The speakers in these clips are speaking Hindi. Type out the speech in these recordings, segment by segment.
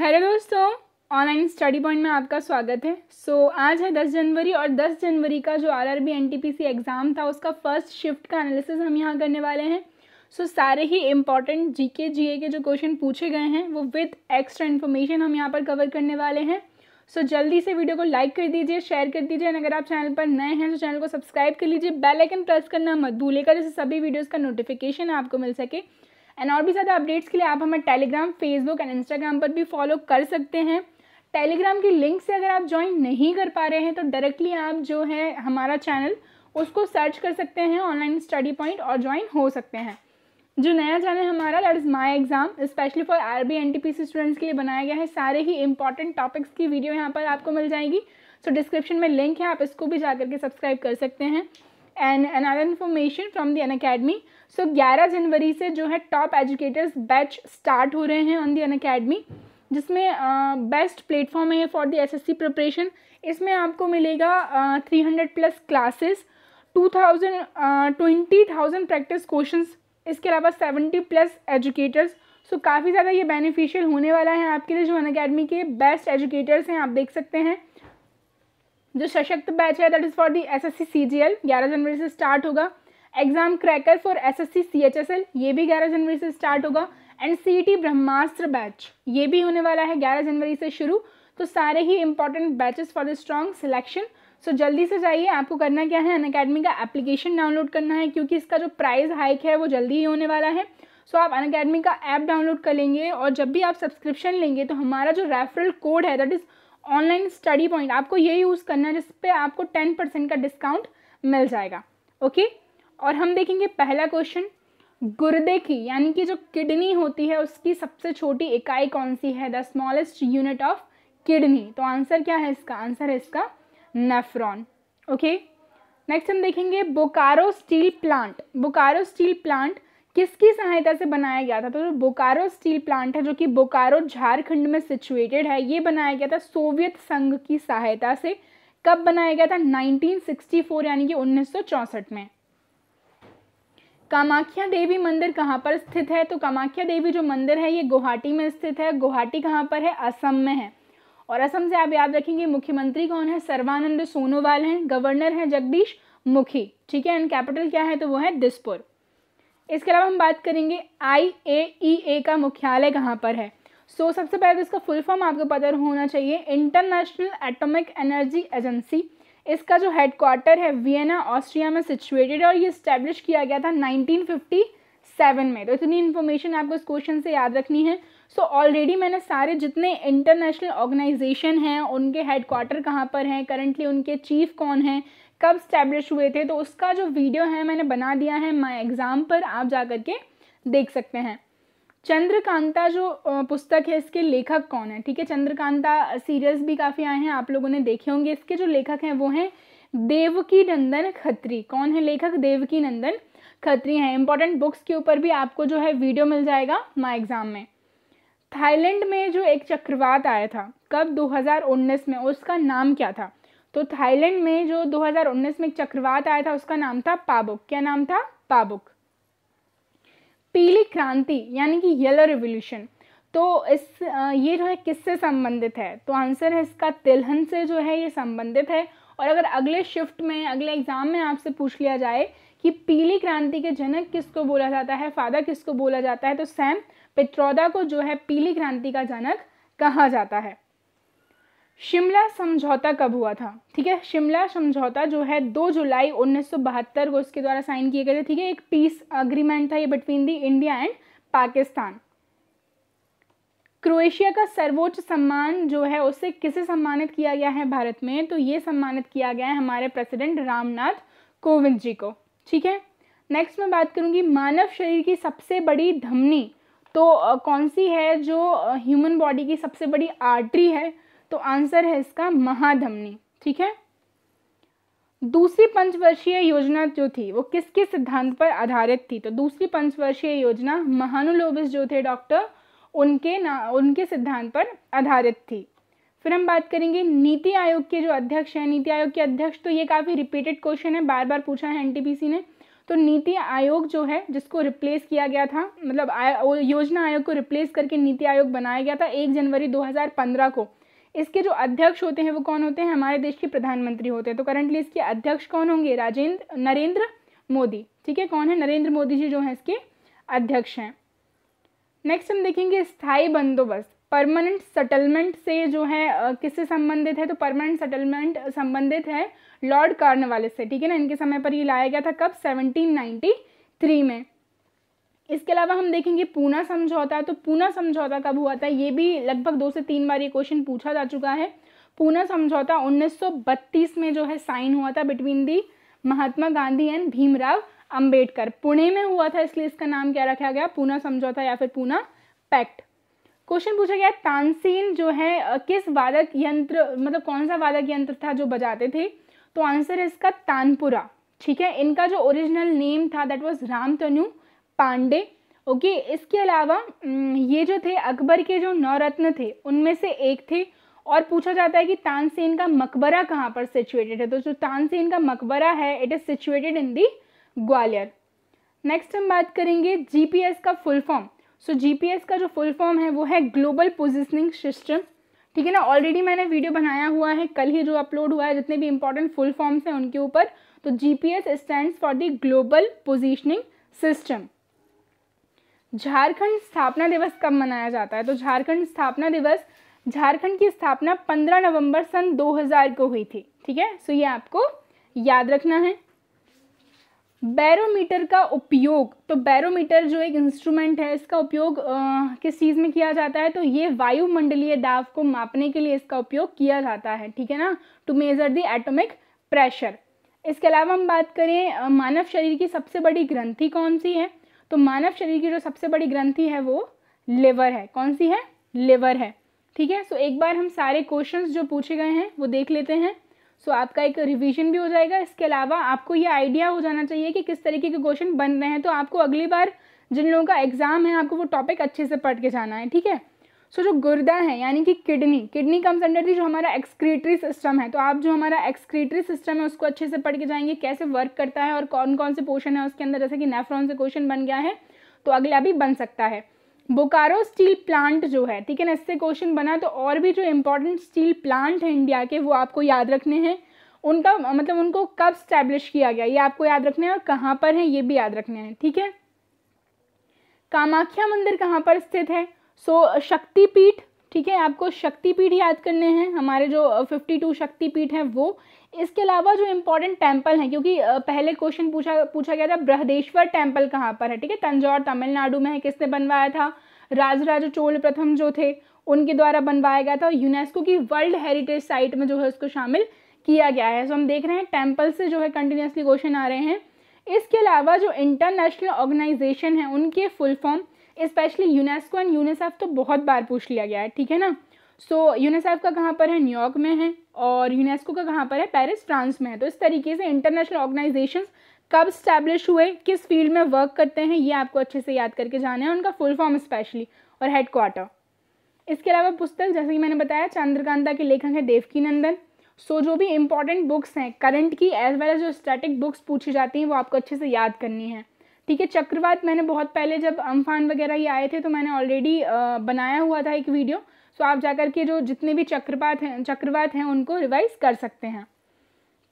हेलो दोस्तों ऑनलाइन स्टडी पॉइंट में आपका स्वागत है सो so, आज है 10 जनवरी और 10 जनवरी का जो R R B N T P C exam था उसका फर्स्ट शिफ्ट का एनालिसिस हम यहाँ करने वाले हैं सो so, सारे ही इम्पॉर्टेंट जी के जी ए के जो क्वेश्चन पूछे गए हैं वो विथ एक्स्ट्रा इन्फॉर्मेशन हम यहाँ पर कवर करने वाले हैं सो so, जल्दी से वीडियो को लाइक कर दीजिए शेयर कर दीजिए अगर आप चैनल पर नए हैं तो चैनल को सब्सक्राइब कर लीजिए बेल आइकन प्रेस करना मत भूलेगा जैसे सभी वीडियोज़ का नोटिफिकेशन आपको मिल सके एंड और भी ज़्यादा अपडेट्स के लिए आप हमें टेलीग्राम फेसबुक एंड इंस्टाग्राम पर भी फॉलो कर सकते हैं टेलीग्राम की लिंक से अगर आप ज्वाइन नहीं कर पा रहे हैं तो डायरेक्टली आप जो है हमारा चैनल उसको सर्च कर सकते हैं ऑनलाइन स्टडी पॉइंट और ज्वाइन हो सकते हैं जो नया चैनल हमारा that is my exam specially for R B N T P C students के लिए बनाया गया है सारे ही इंपॉर्टेंट टॉपिक्स की वीडियो यहाँ पर आपको मिल जाएगी सो so, डिस्क्रिप्शन में लिंक है आप इसको भी जा करके सब्सक्राइब कर सकते हैं and another information from the Unacademy so so, 11 जनवरी से जो है टॉप एजुकेटर्स बैच स्टार्ट हो रहे हैं ऑन दी अन अकेडमी जिसमें बेस्ट प्लेटफॉर्म है फॉर द एसएससी प्रिपरेशन इसमें आपको मिलेगा three hundred plus classes two thousand twenty thousand practice question इसके अलावा seventy plus educators so so, काफ़ी ज़्यादा ये बेनिफिशियल होने वाला है आपके लिए जो अन अकेडमी के बेस्ट एजुकेटर्स हैं आप देख सकते हैं जो सशक्त बैच है that is for the S S C C G L ग्यारह जनवरी से स्टार्ट होगा exam cracker for SSC CHSL ये भी 11 जनवरी से स्टार्ट होगा and CET e Brahmastra batch ये भी होने वाला है 11 जनवरी से शुरू तो सारे ही important batches for the strong selection so जल्दी से जाइए आपको करना क्या है अन का एप्लीकेशन डाउनलोड करना है क्योंकि इसका जो प्राइस हाइक है वो जल्दी ही होने वाला है सो so, आप अन का ऐप डाउनलोड कर लेंगे और जब भी आप सब्सक्रिप्शन लेंगे तो हमारा जो रेफरल कोड है that is Online study Point आपको ये यूज़ करना है जिस पर आपको टेन परसेंट का डिस्काउंट मिल जाएगा ओके okay? और हम देखेंगे पहला क्वेश्चन गुर्दे की यानी कि जो किडनी होती है उसकी सबसे छोटी इकाई कौन सी है the smallest unit of kidney तो आंसर क्या है इसका आंसर है इसका नेफ्रॉन ओके नेक्स्ट हम देखेंगे Bokaro steel plant Bokaro steel plant किसकी सहायता से बनाया गया था तो जो बोकारो स्टील प्लांट है जो कि बोकारो झारखंड में सिचुएटेड है ये बनाया गया था सोवियत संघ की सहायता से कब बनाया गया था 1964 यानी कि 1964 में कामाख्या देवी मंदिर कहाँ पर स्थित है तो कामाख्या देवी जो मंदिर है ये गुवाहाटी में स्थित है गुवाहाटी कहाँ पर है असम में है और असम से आप याद रखेंगे मुख्यमंत्री कौन है सर्वानंद सोनोवाल हैं गवर्नर हैं जगदीश मुखी ठीक है एंड कैपिटल क्या है तो वो है दिसपुर इसके अलावा हम बात करेंगे आई ए ई ए का मुख्यालय कहाँ पर है सो so, सबसे पहले तो इसका फुल फॉर्म आपको पता होना चाहिए इंटरनेशनल एटॉमिक एनर्जी एजेंसी इसका जो हेडक्वार्टर है वियना ऑस्ट्रिया में सिचुएटेड है और ये इस्टेब्लिश किया गया था 1957 में तो इतनी इन्फॉर्मेशन आपको इस क्वेश्चन से याद रखनी है सो so, ऑलरेडी मैंने सारे जितने इंटरनेशनल ऑर्गेनाइजेशन हैं उनके हेडक्वार्टर कहाँ पर हैं करंटली उनके चीफ कौन हैं कब स्टैब्लिश हुए थे तो उसका जो वीडियो है मैंने बना दिया है माई एग्ज़ाम पर आप जा कर के देख सकते हैं चंद्रकांता जो पुस्तक है इसके लेखक कौन है ठीक है चंद्रकांता सीरियल्स भी काफ़ी आए हैं आप लोगों ने देखे होंगे इसके जो लेखक हैं वो हैं देवकी नंदन खत्री कौन है लेखक देवकी नंदन खत्री हैं इंपॉर्टेंट बुक्स के ऊपर भी आपको जो है वीडियो मिल जाएगा माई एग्ज़ाम में थाईलैंड में जो एक चक्रवात आया था कब 2019 में उसका नाम क्या था तो थाईलैंड में जो 2019 में एक चक्रवात आया था उसका नाम था पाबुक क्या नाम था पाबुक पीली क्रांति यानी कि येलो रिवोल्यूशन तो इस ये जो है किससे संबंधित है तो आंसर है इसका तिलहन से जो है ये संबंधित है और अगर अगले शिफ्ट में अगले एग्ज़ाम में आपसे पूछ लिया जाए कि पीली क्रांति के जनक किसको बोला जाता है फादर किसको बोला जाता है तो सैम पित्रौदा को जो है पीली क्रांति का जनक कहा जाता है शिमला समझौता कब हुआ था ठीक है शिमला समझौता जो है 2 जुलाई 1972 को उसके द्वारा साइन किए गए थे ठीक है एक पीस अग्रीमेंट था ये between the India and Pakistan Croatia का सर्वोच्च सम्मान जो है उसे किसे सम्मानित किया गया है भारत में तो ये सम्मानित किया गया है हमारे प्रेसिडेंट रामनाथ कोविंद जी को ठीक है नेक्स्ट मैं बात करूँगी मानव शरीर की सबसे बड़ी धमनी तो कौन सी है जो ह्यूमन बॉडी की सबसे बड़ी आर्टरी है तो आंसर है इसका महाधमनी ठीक है दूसरी पंचवर्षीय योजना जो थी वो किस किस सिद्धांत पर आधारित थी तो दूसरी पंचवर्षीय योजना महानुलोबिस जो थे डॉक्टर उनके ना उनके सिद्धांत पर आधारित थी फिर हम बात करेंगे नीति आयोग के जो अध्यक्ष हैं नीति आयोग के अध्यक्ष तो ये काफ़ी रिपीटेड क्वेश्चन है बार बार पूछा है एनटीपीसी ने तो नीति आयोग जो है जिसको रिप्लेस किया गया था मतलब योजना आयोग को रिप्लेस करके नीति आयोग बनाया गया था एक जनवरी 2015 को इसके जो अध्यक्ष होते हैं वो कौन होते हैं हमारे देश के प्रधानमंत्री होते हैं तो करंटली इसके अध्यक्ष कौन होंगे राजेंद्र नरेंद्र मोदी ठीक है कौन है नरेंद्र मोदी जी जो हैं इसके अध्यक्ष हैं नेक्स्ट हम देखेंगे स्थायी बंदोबस्त परमानेंट सेटलमेंट से जो है किससे संबंधित है तो परमानेंट सेटलमेंट संबंधित है लॉर्ड कार्नवालिस से ठीक है ना इनके समय पर ये लाया गया था कब 1793 में इसके अलावा हम देखेंगे पूना समझौता तो पूना समझौता कब हुआ था ये भी लगभग दो से तीन बार ये क्वेश्चन पूछा जा चुका है पूना समझौता 1932 में जो है साइन हुआ था between the Mahatma Gandhi and Bhimrao Ambedkar Pune में हुआ था इसलिए इसका नाम क्या रखा गया पूना समझौता या फिर पूना पैक्ट क्वेश्चन पूछा गया तानसीन जो है किस वादक यंत्र मतलब कौन सा वादक यंत्र था जो बजाते थे तो आंसर है इसका तानपुरा ठीक है इनका जो ओरिजिनल नेम था that was Ramtanu Pandey okay इसके अलावा ये जो थे अकबर के जो नवरत्न थे उनमें से एक थे और पूछा जाता है कि तानसेन का मकबरा कहाँ पर सिचुएटेड है तो जो तानसेन का मकबरा है it is situated in the Gwalior next हम बात करेंगे जीपीएस का फुल फॉर्म सो जीपीएस का जो फुल फॉर्म है वो है ग्लोबल पोजिशनिंग सिस्टम ठीक है ना ऑलरेडी मैंने वीडियो बनाया हुआ है कल ही जो अपलोड हुआ है जितने भी इंपॉर्टेंट फुल फॉर्म्स हैं उनके ऊपर तो GPS stands for the global positioning system Jharkhand स्थापना दिवस कब मनाया जाता है तो झारखंड स्थापना दिवस झारखंड की स्थापना 15 नवंबर सन 2000 को हुई थी ठीक है सो ये आपको याद रखना है बैरोमीटर का उपयोग तो बैरोमीटर जो एक इंस्ट्रूमेंट है इसका उपयोग किस चीज़ में किया जाता है तो ये वायुमंडलीय दाब को मापने के लिए इसका उपयोग किया जाता है ठीक है ना to measure the atomic pressure इसके अलावा हम बात करें मानव शरीर की सबसे बड़ी ग्रंथि कौन सी है तो मानव शरीर की जो सबसे बड़ी ग्रंथि है वो लिवर है कौन सी है लिवर है ठीक है सो एक बार हम सारे क्वेश्चंस जो पूछे गए हैं वो देख लेते हैं सो so, आपका एक रिवीजन भी हो जाएगा इसके अलावा आपको ये आइडिया हो जाना चाहिए कि किस तरीके के क्वेश्चन बन रहे हैं तो आपको अगली बार जिन लोगों का एग्ज़ाम है आपको वो टॉपिक अच्छे से पढ़ के जाना है ठीक है सो so, जो गुर्दा है यानी कि kidney kidney comes under the जो हमारा एक्सक्रीटरी सिस्टम है तो आप जो हमारा एक्सक्रीटरी सिस्टम है उसको अच्छे से पढ़ के जाएंगे कैसे वर्क करता है और कौन कौन से पोर्शन है उसके अंदर जैसे कि नेफ्रॉन से क्वेश्चन बन गया है तो अगला भी बन सकता है बोकारो स्टील प्लांट जो है ठीक है ना इससे क्वेश्चन बना तो और भी जो इम्पोर्टेंट स्टील प्लांट हैं इंडिया के वो आपको याद रखने हैं उनका मतलब उनको कब स्टैब्लिश किया गया ये आपको याद रखने हैं और कहाँ पर है ये भी याद रखने हैं ठीक है कामाख्या मंदिर कहाँ पर स्थित है सो so, शक्तिपीठ uh, ठीक है आपको शक्तिपीठ याद करने हैं हमारे जो फिफ्टी टू शक्तिपीठ हैं वो इसके अलावा जो इम्पोर्टेंट टेम्पल हैं क्योंकि uh, पहले क्वेश्चन पूछा पूछा गया था बृहदेश्वर टेम्पल कहाँ पर है ठीक है तंजौर तमिलनाडु में है किसने बनवाया था राजराज चोल प्रथम जो थे उनके द्वारा बनवाया गया था यूनेस्को की वर्ल्ड हेरिटेज साइट में जो है उसको शामिल किया गया है सो हम देख रहे हैं टेम्पल से जो है कंटिन्यूसली क्वेश्चन आ रहे हैं इसके अलावा जो इंटरनेशनल ऑर्गेनाइजेशन है उनके full form specially UNESCO and UNICEF तो बहुत बार पूछ लिया गया है ठीक है ना सो so, यूनिसेफ का कहाँ पर है न्यूयॉर्क में है और यूनेस्को का कहाँ पर है पेरिस फ्रांस में है तो इस तरीके से इंटरनेशनल ऑर्गेनाइजेशन कब स्टैब्लिश हुए किस फील्ड में वर्क करते हैं ये आपको अच्छे से याद करके जाना है उनका फुल फॉर्म स्पेशली और हेड क्वार्टर इसके अलावा पुस्तक जैसे कि मैंने बताया चंद्रकांता के लेखक हैं देवकी नंदन सो so, जो भी इंपॉर्टेंट बुक्स हैं करंट की एज वेल एज जो स्टैटिक बुक्स पूछी जाती हैं वो आपको अच्छे से याद करनी है ठीक है चक्रवात मैंने बहुत पहले जब अम्फान वगैरह ये आए थे तो मैंने ऑलरेडी बनाया हुआ था एक वीडियो सो आप जाकर के जो जितने भी चक्रपात हैं चक्रवात हैं उनको रिवाइज कर सकते हैं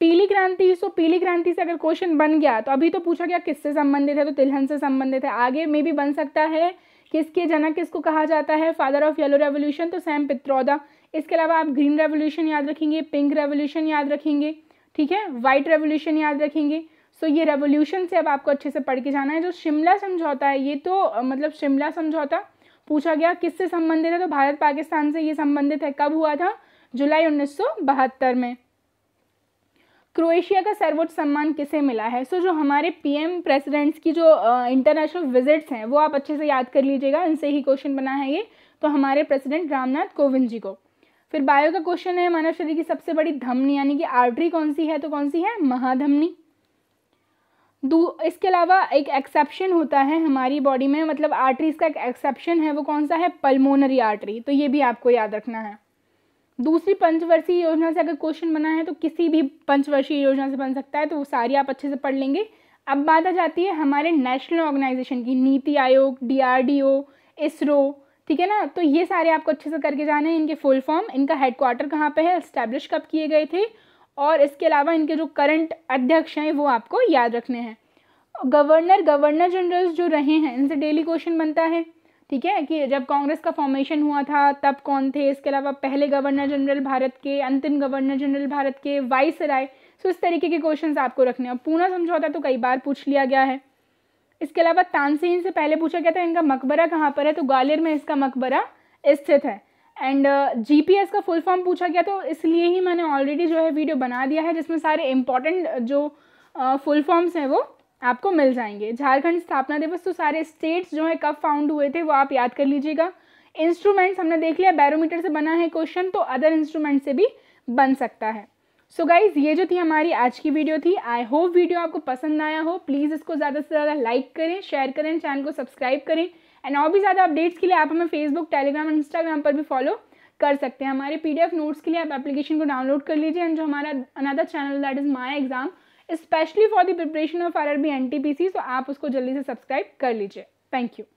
पीली क्रांति सो पीली क्रांति से अगर क्वेश्चन बन गया तो अभी तो पूछा गया किससे संबंधित है तो तिलहन से संबंधित है आगे में भी बन सकता है किसके जनक किसको कहा जाता है फादर ऑफ येलो रेवोल्यूशन तो सैम पित्रौदा इसके अलावा आप ग्रीन रेवोल्यूशन याद रखेंगे पिंक रेवोल्यूशन याद रखेंगे ठीक है वाइट रेवोल्यूशन याद रखेंगे सो ये रेवोल्यूशन से अब आपको अच्छे से पढ़ के जाना है जो शिमला समझौता है ये तो मतलब शिमला समझौता पूछा गया किससे संबंधित है तो भारत पाकिस्तान से ये संबंधित है कब हुआ था जुलाई उन्नीस में क्रोएशिया का सर्वोच्च सम्मान किसे मिला है सो so, जो हमारे पीएम प्रेसिडेंट्स की जो इंटरनेशनल विजिट्स हैं वो आप अच्छे से याद कर लीजिएगा इनसे ही क्वेश्चन बना है ये तो हमारे प्रेसिडेंट रामनाथ कोविंद जी को फिर बायो का क्वेश्चन है मानव शरीर की सबसे बड़ी धमनी यानी कि आर्टरी कौन सी है तो कौन सी है महाधमनी इसके अलावा एक एक्सेप्शन होता है हमारी बॉडी में मतलब आर्टरीज़ का एक एक्सेप्शन है वो कौन सा है पल्मोनरी आर्टरी तो ये भी आपको याद रखना है दूसरी पंचवर्षीय योजना से अगर क्वेश्चन बना है तो किसी भी पंचवर्षीय योजना से बन सकता है तो वो सारी आप अच्छे से पढ़ लेंगे अब बात आ जाती है हमारे नेशनल ऑर्गेनाइजेशन की नीति आयोग डी इसरो ठीक है ना तो ये सारे आपको अच्छे से करके जाना है इनके फुल फॉर्म इनका हेडक्वार्टर कहाँ पर है इस्टेब्लिश कब किए गए थे और इसके अलावा इनके जो करंट अध्यक्ष हैं वो आपको याद रखने हैं गवर्नर गवर्नर जनरल जो रहे हैं इनसे डेली क्वेश्चन बनता है ठीक है कि जब कांग्रेस का फॉर्मेशन हुआ था तब कौन थे इसके अलावा पहले गवर्नर जनरल भारत के अंतिम गवर्नर जनरल भारत के वाइस राय सो इस तरीके के क्वेश्चन आपको रखने हैं पूना समझौता तो कई बार पूछ लिया गया है इसके अलावा तानसेन से पहले पूछा गया था इनका मकबरा कहाँ पर है तो ग्वालियर में इसका मकबरा स्थित है एंड जी पी एस का फुल फॉर्म पूछा गया तो इसलिए ही मैंने ऑलरेडी जो है वीडियो बना दिया है जिसमें सारे इंपॉर्टेंट uh, जो फुल uh, फॉर्म्स हैं वो आपको मिल जाएंगे झारखंड स्थापना दिवस तो सारे स्टेट्स जो है कब फाउंड हुए थे वो आप याद कर लीजिएगा इंस्ट्रूमेंट्स हमने देख लिया बैरोमीटर से बना है क्वेश्चन तो अदर इंस्ट्रूमेंट से भी बन सकता है सो so गाइज ये जो थी हमारी आज की वीडियो थी आई होप वीडियो आपको पसंद आया हो प्लीज़ इसको ज़्यादा से ज़्यादा लाइक करें शेयर करें चैनल को सब्सक्राइब करें एंड और भी ज़्यादा अपडेट्स के लिए आप हमें फेसबुक टेलीग्राम एंड इंस्टाग्राम पर भी फॉलो कर सकते हैं हमारे पीडीएफ नोट्स के लिए आप एप्लीकेशन को डाउनलोड कर लीजिए एंड जो हमारा another channel that is my exam specially for the preparation of R R B N T P C so आप उसको जल्दी से सब्सक्राइब कर लीजिए थैंक यू